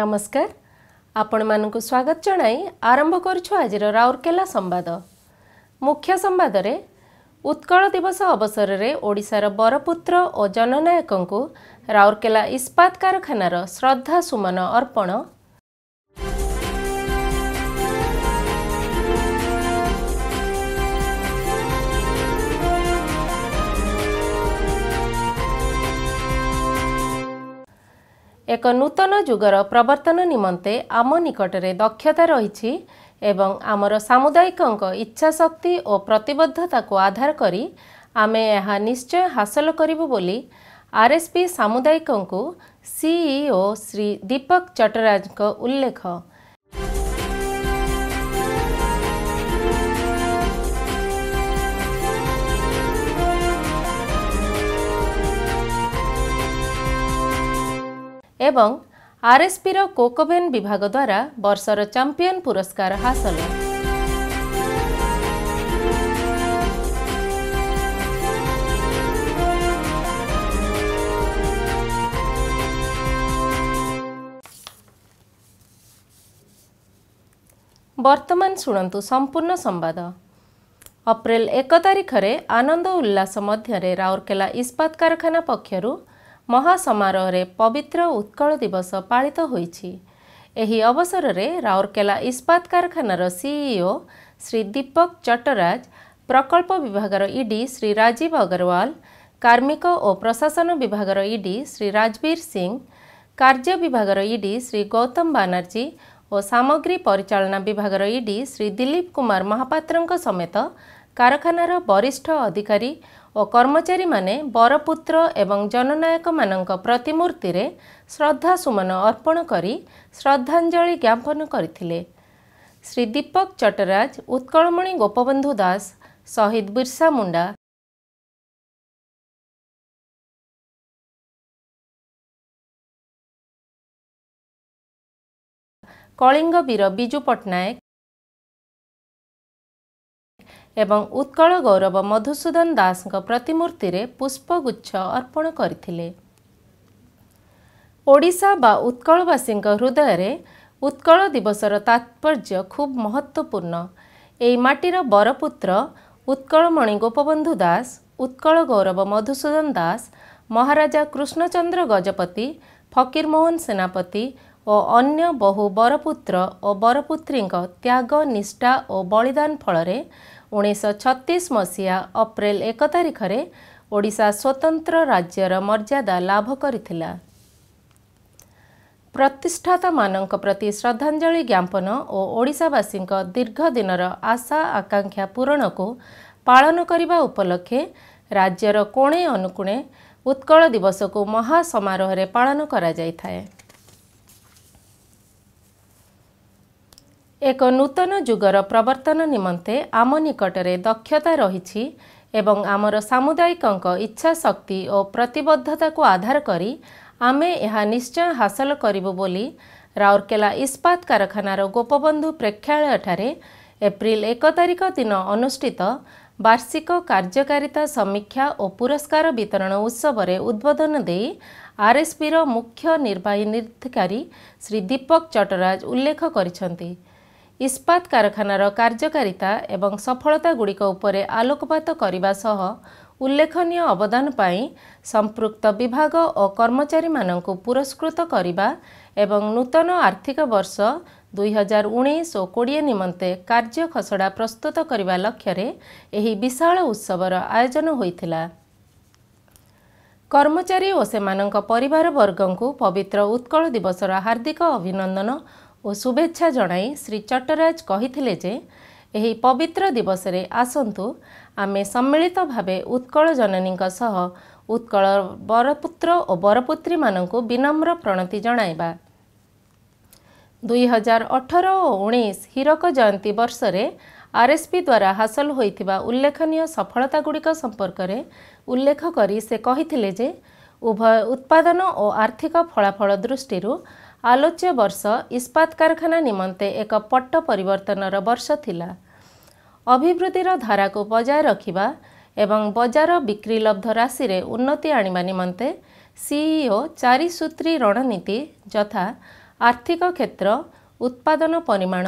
ନମସ୍କାର ଆପଣମାନଙ୍କୁ ସ୍ୱାଗତ ଜଣାଇ ଆରମ୍ଭ କରୁଛୁ ଆଜିର ରାଉରକେଲା ସମ୍ବାଦ ମୁଖ୍ୟ ସମ୍ବାଦରେ ଉତ୍କଳ ଦିବସ ଅବସରରେ ଓଡ଼ିଶାର ବରପୁତ୍ର ଓ ଜନନାୟକଙ୍କୁ ରାଉରକେଲା ଇସ୍ପାତ କାରଖାନାର ଶ୍ରଦ୍ଧାସୁମନ ଅର୍ପଣ ଏକ ନୂତନ ଯୁଗର ପ୍ରବର୍ତ୍ତନ ନିମନ୍ତେ ଆମ ନିକଟରେ ଦକ୍ଷତା ରହିଛି ଏବଂ ଆମର ସାମୁଦାୟିକଙ୍କ ଇଚ୍ଛାଶକ୍ତି ଓ ପ୍ରତିବଦ୍ଧତାକୁ ଆଧାର କରି ଆମେ ଏହା ନିଶ୍ଚୟ ହାସଲ କରିବୁ ବୋଲି ଆର୍ଏସ୍ପି ସାମୁଦାୟିକଙ୍କୁ ସିଇଓ ଶ୍ରୀ ଦୀପକ ଚଟରାଜଙ୍କ ଉଲ୍ଲେଖ ଏବଂ ଆର୍ଏସ୍ପିର କୋକୋଭେନ୍ ବିଭାଗ ଦ୍ୱାରା ବର୍ଷର ଚାମ୍ପିୟନ୍ ପୁରସ୍କାର ହାସଲ ବର୍ତ୍ତମାନ ଶୁଣନ୍ତୁ ସମ୍ପୂର୍ଣ୍ଣ ସମ୍ବାଦ ଅପ୍ରେଲ ଏକ ତାରିଖରେ ଆନନ୍ଦ ଉଲ୍ଲାସ ମଧ୍ୟରେ ରାଉରକେଲା ଇସ୍ପାତ କାରଖାନା ପକ୍ଷରୁ ମହାସମାରୋହରେ ପବିତ୍ର ଉତ୍କଳ ଦିବସ ପାଳିତ ହୋଇଛି ଏହି ଅବସରରେ ରାଉରକେଲା ଇସ୍ପାତ କାରଖାନାର ସିଇଓ ଶ୍ରୀ ଦୀପକ ଚଟରାଜ ପ୍ରକଳ୍ପ ବିଭାଗର ଇଡି ଶ୍ରୀ ରାଜୀବ ଅଗ୍ରୱାଲ କାର୍ମିକ ଓ ପ୍ରଶାସନ ବିଭାଗର ଇଡି ଶ୍ରୀ ରାଜବୀର ସିଂ କାର୍ଯ୍ୟ ବିଭାଗର ଇଡି ଶ୍ରୀ ଗୌତମ ବାନାର୍ଜୀ ଓ ସାମଗ୍ରୀ ପରିଚାଳନା ବିଭାଗର ଇଡି ଶ୍ରୀ ଦିଲୀପ କୁମାର ମହାପାତ୍ରଙ୍କ ସମେତ କାରଖାନାର ବରିଷ୍ଠ ଅଧିକାରୀ ଓ କର୍ମଚାରୀମାନେ ବରପୁତ୍ର ଏବଂ ଜନନାୟକମାନଙ୍କ ପ୍ରତିମୂର୍ତ୍ତିରେ ଶ୍ରଦ୍ଧାସୁମନ ଅର୍ପଣ କରି ଶ୍ରଦ୍ଧାଞ୍ଜଳି ଜ୍ଞାପନ କରିଥିଲେ ଶ୍ରୀ ଦୀପକ ଚଟରାଜ ଉତ୍କଳମଣି ଗୋପବନ୍ଧୁ ଦାସ ଶହୀଦ ବିର୍ସା ମୁଣ୍ଡା କଳିଙ୍ଗ ବୀର ବିଜୁ ପଟ୍ଟନାୟକ ଏବଂ ଉତ୍କଳ ଗୌରବ ମଧୁସୂଦନ ଦାସଙ୍କ ପ୍ରତିମୂର୍ତ୍ତିରେ ପୁଷ୍ପଗୁଚ୍ଛ ଅର୍ପଣ କରିଥିଲେ ଓଡ଼ିଶା ବା ଉତ୍କଳବାସୀଙ୍କ ହୃଦୟରେ ଉତ୍କଳ ଦିବସର ତାତ୍ପର୍ଯ୍ୟ ଖୁବ୍ ମହତ୍ତ୍ୱପୂର୍ଣ୍ଣ ଏହି ମାଟିର ବରପୁତ୍ର ଉତ୍କଳମଣି ଗୋପବନ୍ଧୁ ଦାସ ଉତ୍କଳ ଗୌରବ ମଧୁସୂଦନ ଦାସ ମହାରାଜା କୃଷ୍ଣଚନ୍ଦ୍ର ଗଜପତି ଫକୀରମୋହନ ସେନାପତି ଓ ଅନ୍ୟ ବହୁ ବରପୁତ୍ର ଓ ବରପୁତ୍ରୀଙ୍କ ତ୍ୟାଗ ନିଷ୍ଠା ଓ ବଳିଦାନ ଫଳରେ ଉଣେଇଶହ ଛତିଶ ମସିହା ଅପ୍ରେଲ ଏକ ତାରିଖରେ ଓଡ଼ିଶା ସ୍ୱତନ୍ତ୍ର ରାଜ୍ୟର ମର୍ଯ୍ୟାଦା ଲାଭ କରିଥିଲା ପ୍ରତିଷ୍ଠାତାମାନଙ୍କ ପ୍ରତି ଶ୍ରଦ୍ଧାଞ୍ଜଳି ଜ୍ଞାପନ ଓ ଓଡ଼ିଶାବାସୀଙ୍କ ଦୀର୍ଘଦିନର ଆଶା ଆକାଂକ୍ଷା ପୂରଣକୁ ପାଳନ କରିବା ଉପଲକ୍ଷେ ରାଜ୍ୟର କୋଣେ ଅନୁକୋଣେ ଉତ୍କଳ ଦିବସକୁ ମହାସମାରୋହରେ ପାଳନ କରାଯାଇଥାଏ ଏକ ନୂତନ ଯୁଗର ପ୍ରବର୍ତ୍ତନ ନିମନ୍ତେ ଆମ ନିକଟରେ ଦକ୍ଷତା ରହିଛି ଏବଂ ଆମର ସାମୁଦାୟିକଙ୍କ ଇଚ୍ଛାଶକ୍ତି ଓ ପ୍ରତିବଦ୍ଧତାକୁ ଆଧାର କରି ଆମେ ଏହା ନିଶ୍ଚୟ ହାସଲ କରିବୁ ବୋଲି ରାଉରକେଲା ଇସ୍ପାତ କାରଖାନାର ଗୋପବନ୍ଧୁ ପ୍ରେକ୍ଷାଳୟଠାରେ ଏପ୍ରିଲ ଏକ ତାରିଖ ଦିନ ଅନୁଷ୍ଠିତ ବାର୍ଷିକ କାର୍ଯ୍ୟକାରିତା ସମୀକ୍ଷା ଓ ପୁରସ୍କାର ବିତରଣ ଉତ୍ସବରେ ଉଦ୍ବୋଧନ ଦେଇ ଆର୍ଏସ୍ପିର ମୁଖ୍ୟ ନିର୍ବାହୀ ନିର୍ଦ୍ଧିକାରୀ ଶ୍ରୀ ଦୀପକ ଚଟରାଜ ଉଲ୍ଲେଖ କରିଛନ୍ତି ଇସ୍ପାତ କାରଖାନାର କାର୍ଯ୍ୟକାରିତା ଏବଂ ସଫଳତାଗୁଡ଼ିକ ଉପରେ ଆଲୋକପାତ କରିବା ସହ ଉଲ୍ଲେଖନୀୟ ଅବଦାନ ପାଇଁ ସମ୍ପୃକ୍ତ ବିଭାଗ ଓ କର୍ମଚାରୀମାନଙ୍କୁ ପୁରସ୍କୃତ କରିବା ଏବଂ ନୂତନ ଆର୍ଥିକ ବର୍ଷ ଦୁଇହଜାର ଉଣେଇଶ ଓ କୋଡ଼ିଏ ନିମନ୍ତେ କାର୍ଯ୍ୟ ଖସଡ଼ା ପ୍ରସ୍ତୁତ କରିବା ଲକ୍ଷ୍ୟରେ ଏହି ବିଶାଳ ଉତ୍ସବର ଆୟୋଜନ ହୋଇଥିଲା କର୍ମଚାରୀ ଓ ସେମାନଙ୍କ ପରିବାରବର୍ଗଙ୍କୁ ପବିତ୍ର ଉତ୍କଳ ଦିବସର ହାର୍ଦ୍ଦିକ ଅଭିନନ୍ଦନ ଓ ଶୁଭେଚ୍ଛା ଜଣାଇ ଶ୍ରୀ ଚଟ୍ଟରାଜ କହିଥିଲେ ଯେ ଏହି ପବିତ୍ର ଦିବସରେ ଆସନ୍ତୁ ଆମେ ସମ୍ମିଳିତ ଭାବେ ଉତ୍କଳ ଜନନୀଙ୍କ ସହ ଉତ୍କଳ ବରପୁତ୍ର ଓ ବରପୁତ୍ରୀମାନଙ୍କୁ ବିନମ୍ର ପ୍ରଣତି ଜଣାଇବା ଦୁଇହଜାର ଅଠର ଓ ଉଣେଇଶ ହୀରକ ଜୟନ୍ତୀ ବର୍ଷରେ ପି ଦ୍ୱାରା ହାସଲ ହୋଇଥିବା ଉଲ୍ଲେଖନୀୟ ସଫଳତାଗୁଡ଼ିକ ସମ୍ପର୍କରେ ଉଲ୍ଲେଖ କରି ସେ କହିଥିଲେ ଯେ ଉଭୟ ଉତ୍ପାଦନ ଓ ଆର୍ଥିକ ଫଳାଫଳ ଦୃଷ୍ଟିରୁ ଆଲୋଚ୍ୟ ବର୍ଷ ଇସ୍ପାତ କାରଖାନା ନିମନ୍ତେ ଏକ ପଟ୍ଟ ପରିବର୍ତ୍ତନର ବର୍ଷ ଥିଲା ଅଭିବୃଦ୍ଧିର ଧାରାକୁ ବଜାୟ ରଖିବା ଏବଂ ବଜାର ବିକ୍ରି ଲବ୍ଧ ରାଶିରେ ଉନ୍ନତି ଆଣିବା ନିମନ୍ତେ ସିଇଓ ଚାରି ଚାରିସୂତ୍ରୀ ରଣନୀତି ଯଥା ଆର୍ଥିକ କ୍ଷେତ୍ର ଉତ୍ପାଦନ ପରିମାଣ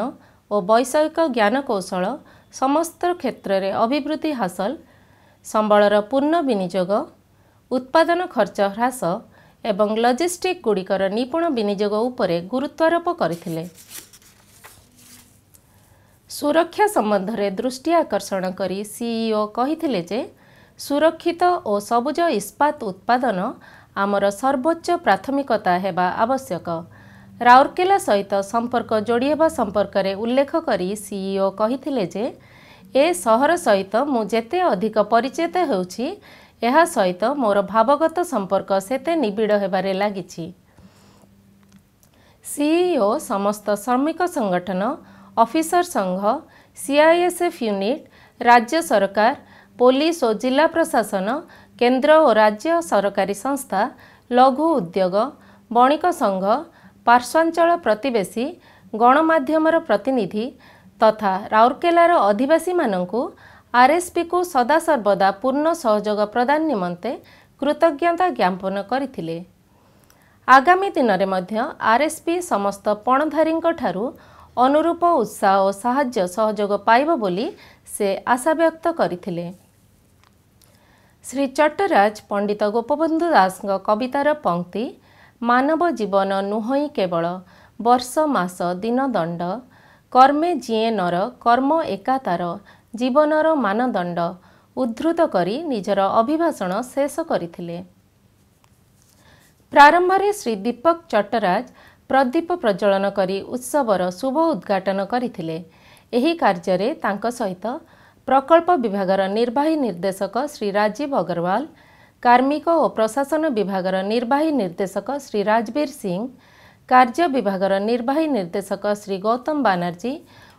ଓ ବୈଷୟିକ ଜ୍ଞାନକୌଶଳ ସମସ୍ତ କ୍ଷେତ୍ରରେ ଅଭିବୃଦ୍ଧି ହାସଲ ସମ୍ବଳର ପୂର୍ଣ୍ଣ ବିନିଯୋଗ ଉତ୍ପାଦନ ଖର୍ଚ୍ଚ ହ୍ରାସ ଏବଂ ଲଜିଷ୍ଟିକ୍ ଗୁଡ଼ିକର ନିପୁଣ ବିନିଯୋଗ ଉପରେ ଗୁରୁତ୍ୱାରୋପ କରିଥିଲେ ସୁରକ୍ଷା ସମ୍ବନ୍ଧରେ ଦୃଷ୍ଟି ଆକର୍ଷଣ କରି ସିଇଓ କହିଥିଲେ ଯେ ସୁରକ୍ଷିତ ଓ ସବୁଜ ଇସ୍ପାତ ଉତ୍ପାଦନ ଆମର ସର୍ବୋଚ୍ଚ ପ୍ରାଥମିକତା ହେବା ଆବଶ୍ୟକ ରାଉରକେଲା ସହିତ ସମ୍ପର୍କ ଯୋଡ଼ି ହେବା ସମ୍ପର୍କରେ ଉଲ୍ଲେଖ କରି ସିଇଓ କହିଥିଲେ ଯେ ଏ ସହର ସହିତ ମୁଁ ଯେତେ ଅଧିକ ପରିଚିତ ହେଉଛି ଏହା ସହିତ ମୋର ଭାବଗତ ସମ୍ପର୍କ ସେତେ ନିବିଡ଼ ହେବାରେ ଲାଗିଛି ସିଇଓ ସମସ୍ତ ଶ୍ରମିକ ସଂଗଠନ ଅଫିସର ସଂଘ ସିଆଇଏସ୍ଏଫ୍ ୟୁନିଟ୍ ରାଜ୍ୟ ସରକାର ପୋଲିସ ଓ ଜିଲ୍ଲା ପ୍ରଶାସନ କେନ୍ଦ୍ର ଓ ରାଜ୍ୟ ସରକାରୀ ସଂସ୍ଥା ଲଘୁ ଉଦ୍ୟୋଗ ବଣିକ ସଂଘ ପାର୍ଶ୍ୱାଞ୍ଚଳ ପ୍ରତିବେଶୀ ଗଣମାଧ୍ୟମର ପ୍ରତିନିଧି ତଥା ରାଉରକେଲାର ଅଧିବାସୀମାନଙ୍କୁ ଆର୍ଏସ୍ପିକୁ ସଦାସର୍ବଦା ପୂର୍ଣ୍ଣ ସହଯୋଗ ପ୍ରଦାନ ନିମନ୍ତେ କୃତଜ୍ଞତା ଜ୍ଞାପନ କରିଥିଲେ ଆଗାମୀ ଦିନରେ ମଧ୍ୟ ଆର୍ଏସ୍ପି ସମସ୍ତ ପଣଧାରୀଙ୍କଠାରୁ ଅନୁରୂପ ଉତ୍ସାହ ଓ ସାହାଯ୍ୟ ସହଯୋଗ ପାଇବ ବୋଲି ସେ ଆଶାବ୍ୟକ୍ତ କରିଥିଲେ ଶ୍ରୀ ଚଟ୍ଟରାଜ ପଣ୍ଡିତ ଗୋପବନ୍ଧୁ ଦାସଙ୍କ କବିତାର ପଙ୍କ୍ତି ମାନବ ଜୀବନ ନୁହଁ କେବଳ ବର୍ଷ ମାସ ଦିନଦଣ୍ଡ କର୍ମେ ଜିଏ ନର କର୍ମ ଏକା ତାର ଜୀବନର ମାନଦଣ୍ଡ ଉଦ୍ଧୃତ କରି ନିଜର ଅଭିଭାଷଣ ଶେଷ କରିଥିଲେ ପ୍ରାରମ୍ଭରେ ଶ୍ରୀ ଦୀପକ ଚଟ୍ଟରାଜ ପ୍ରଦୀପ ପ୍ରଜ୍ୱଳନ କରି ଉତ୍ସବର ଶୁଭ ଉଦ୍ଘାଟନ କରିଥିଲେ ଏହି କାର୍ଯ୍ୟରେ ତାଙ୍କ ସହିତ ପ୍ରକଳ୍ପ ବିଭାଗର ନିର୍ବାହୀ ନିର୍ଦ୍ଦେଶକ ଶ୍ରୀ ରାଜୀବ ଅଗ୍ରୱାଲ କାର୍ମିକ ଓ ପ୍ରଶାସନ ବିଭାଗର ନିର୍ବାହୀ ନିର୍ଦ୍ଦେଶକ ଶ୍ରୀ ରାଜବୀର ସିଂ କାର୍ଯ୍ୟ ବିଭାଗର ନିର୍ବାହୀ ନିର୍ଦ୍ଦେଶକ ଶ୍ରୀ ଗୌତମ ବାନାର୍ଜୀ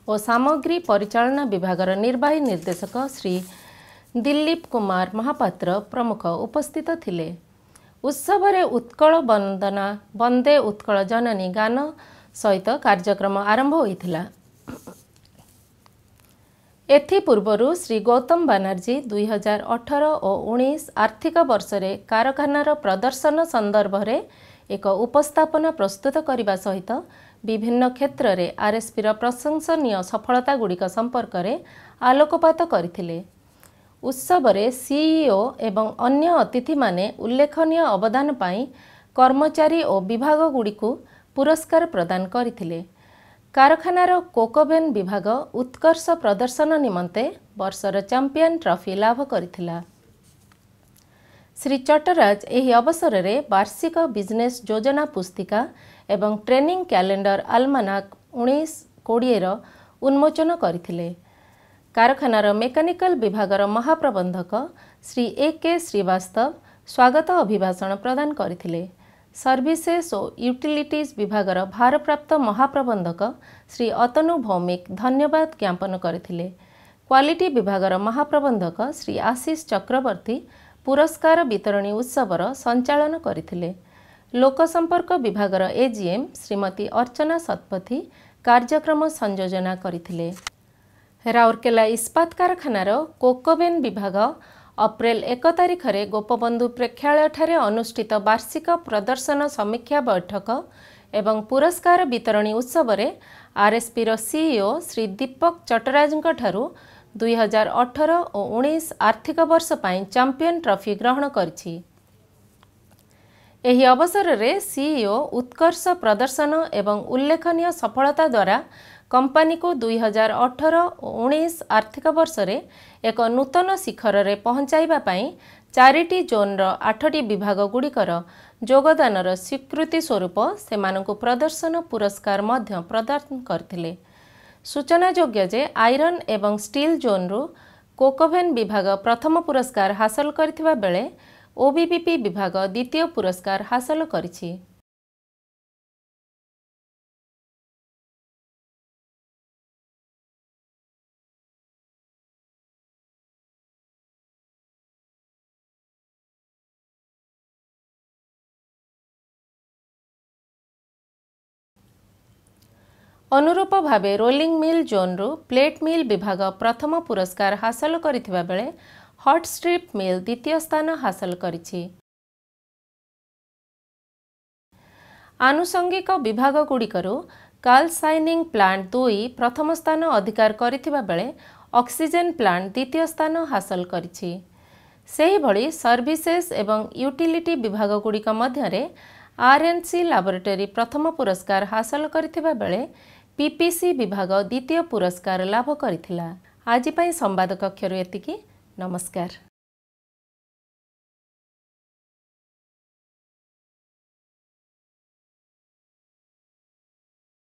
ଓ ସାମଗ୍ରୀ ପରିଚାଳନା ବିଭାଗର ନିର୍ବାହୀ ନିର୍ଦ୍ଦେଶକ ଶ୍ରୀ ଦିଲ୍ଲୀପ କୁମାର ମହାପାତ୍ର ପ୍ରମୁଖ ଉପସ୍ଥିତ ଥିଲେ ଉତ୍ସବରେ ଉତ୍କଳ ବନ୍ଦନା ବନ୍ଦେ ଉତ୍କଳ ଜନନୀ ଗାନ ସହିତ କାର୍ଯ୍ୟକ୍ରମ ଆରମ୍ଭ ହୋଇଥିଲା ଏଥିପୂର୍ବରୁ ଶ୍ରୀ ଗୌତମ ବାନାର୍ଜୀ ଦୁଇହଜାର ଅଠର ଓ ଉଣେଇଶ ଆର୍ଥିକ ବର୍ଷରେ କାରଖାନାର ପ୍ରଦର୍ଶନ ସନ୍ଦର୍ଭରେ ଏକ ଉପସ୍ଥାପନା ପ୍ରସ୍ତୁତ କରିବା ସହିତ ବିଭିନ୍ନ କ୍ଷେତ୍ରରେ ଆର୍ଏସ୍ପିର ପ୍ରଶଂସନୀୟ ସଫଳତାଗୁଡ଼ିକ ସମ୍ପର୍କରେ ଆଲୋକପାତ କରିଥିଲେ ଉତ୍ସବରେ ସିଇଓ e ଏବଂ ଅନ୍ୟ ଅତିଥିମାନେ ଉଲ୍ଲେଖନୀୟ ଅବଦାନ ପାଇଁ କର୍ମଚାରୀ ଓ ବିଭାଗଗୁଡ଼ିକୁ ପୁରସ୍କାର ପ୍ରଦାନ କରିଥିଲେ କାରଖାନାର କୋକୋବେନ୍ ବିଭାଗ ଉତ୍କର୍ଷ ପ୍ରଦର୍ଶନ ନିମନ୍ତେ ବର୍ଷର ଚାମ୍ପିଅନ୍ ଟ୍ରଫି ଲାଭ କରିଥିଲା ଶ୍ରୀ ଚଟରାଜ ଏହି ଅବସରରେ ବାର୍ଷିକ ବିଜନେସ୍ ଯୋଜନା ପୁସ୍ତିକା ଏବଂ ଟ୍ରେନିଂ କ୍ୟାଲେଣ୍ଡର ଆଲମାନାକ୍ ଉଣେଇଶ କୋଡ଼ିଏର ଉନ୍ମୋଚନ କରିଥିଲେ କାରଖାନାର ମେକାନିକାଲ ବିଭାଗର ମହାପ୍ରବନ୍ଧକ ଶ୍ରୀ ଏ କେ ଶ୍ରୀବାସ୍ତବ ସ୍ୱାଗତ ଅଭିଭାଷଣ ପ୍ରଦାନ କରିଥିଲେ ସର୍ଭିସେସ୍ ଓ ୟୁଟିଲିଟିଜ୍ ବିଭାଗର ଭାରପ୍ରାପ୍ତ ମହାପ୍ରବନ୍ଧକ ଶ୍ରୀ ଅତନୁ ଭୌମିକ ଧନ୍ୟବାଦ ଜ୍ଞାପନ କରିଥିଲେ କ୍ୱାଲିଟି ବିଭାଗର ମହାପ୍ରବନ୍ଧକ ଶ୍ରୀ ଆଶିଷ ଚକ୍ରବର୍ତ୍ତୀ ପୁରସ୍କାର ବିତରଣୀ ଉତ୍ସବର ସଞ୍ଚାଳନ କରିଥିଲେ ଲୋକସମ୍ପର୍କ ବିଭାଗର ଏଜିଏମ୍ ଶ୍ରୀମତୀ ଅର୍ଚ୍ଚନା ଶତପଥୀ କାର୍ଯ୍ୟକ୍ରମ ସଂଯୋଜନା କରିଥିଲେ ରାଉରକେଲା ଇସ୍ପାତ କାରଖାନାର କୋକୋବେନ୍ ବିଭାଗ ଅପ୍ରେଲ ଏକ ତାରିଖରେ ଗୋପବନ୍ଧୁ ପ୍ରେକ୍ଷାଳୟଠାରେ ଅନୁଷ୍ଠିତ ବାର୍ଷିକ ପ୍ରଦର୍ଶନ ସମୀକ୍ଷା ବୈଠକ ଏବଂ ପୁରସ୍କାର ବିତରଣୀ ଉତ୍ସବରେ ଆର୍ଏସ୍ପିର ସିଇଓ ଶ୍ରୀ ଦୀପକ ଚଟରାଜଙ୍କଠାରୁ ଦୁଇହଜାର ଅଠର ଓ ଉଣେଇଶ ଆର୍ଥିକ ବର୍ଷ ପାଇଁ ଚାମ୍ପିୟନ୍ ଟ୍ରଫି ଗ୍ରହଣ କରିଛି ଏହି ଅବସରରେ ସିଇଓ ଉତ୍କର୍ଷ ପ୍ରଦର୍ଶନ ଏବଂ ଉଲ୍ଲେଖନୀୟ ସଫଳତା ଦ୍ୱାରା କମ୍ପାନୀକୁ ଦୁଇହଜାର ଅଠର ଓ ଉଣେଇଶ ଆର୍ଥିକ ବର୍ଷରେ ଏକ ନୂତନ ଶିଖରରେ ପହଞ୍ଚାଇବା ପାଇଁ ଚାରିଟି ଜୋନ୍ର ଆଠଟି ବିଭାଗଗୁଡ଼ିକର ଯୋଗଦାନର ସ୍ୱୀକୃତି ସ୍ୱରୂପ ସେମାନଙ୍କୁ ପ୍ରଦର୍ଶନ ପୁରସ୍କାର ମଧ୍ୟ ପ୍ରଦାନ କରିଥିଲେ ସୂଚନାଯୋଗ୍ୟ ଯେ ଆଇରନ୍ ଏବଂ ଷ୍ଟିଲ୍ ଜୋନ୍ରୁ କୋକୋଭେନ୍ ବିଭାଗ ପ୍ରଥମ ପୁରସ୍କାର ହାସଲ କରିଥିବା ବେଳେ ଓବିପି ବିଭାଗ ଦ୍ୱିତୀୟ ପୁରସ୍କାର ହାସଲ କରିଛି ଅନୁରୂପ ଭାବେ ରୋଲିଂ ମିଲ୍ ଜୋନ୍ରୁ ପ୍ଲେଟ୍ ମିଲ୍ ବିଭାଗ ପ୍ରଥମ ପୁରସ୍କାର ହାସଲ କରିଥିବା ବେଳେ ହଟ୍ ଷ୍ଟ୍ରିପ୍ ମିଲ୍ ଦ୍ୱିତୀୟ ସ୍ଥାନ ହାସଲ କରିଛି ଆନୁଷଙ୍ଗିକ ବିଭାଗଗୁଡ଼ିକରୁ କାଲ୍ସାଇନିଂ ପ୍ଲାଣ୍ଟ ଦୁଇ ପ୍ରଥମ ସ୍ଥାନ ଅଧିକାର କରିଥିବା ବେଳେ ଅକ୍ସିଜେନ୍ ପ୍ଲାଣ୍ଟ ଦ୍ୱିତୀୟ ସ୍ଥାନ ହାସଲ କରିଛି ସେହିଭଳି ସର୍ଭିସେସ୍ ଏବଂ ୟୁଟିଲିଟି ବିଭାଗଗୁଡ଼ିକ ମଧ୍ୟରେ ଆର୍ଏନ୍ସି ଲାବୋରେଟୋରୀ ପ୍ରଥମ ପୁରସ୍କାର ହାସଲ କରିଥିବା ବେଳେ ପିପିସି ବିଭାଗ ଦ୍ୱିତୀୟ ପୁରସ୍କାର ଲାଭ କରିଥିଲା ଆଜି ପାଇଁ ସମ୍ବାଦ କକ୍ଷରୁ ଏତିକି ନମସ୍କାର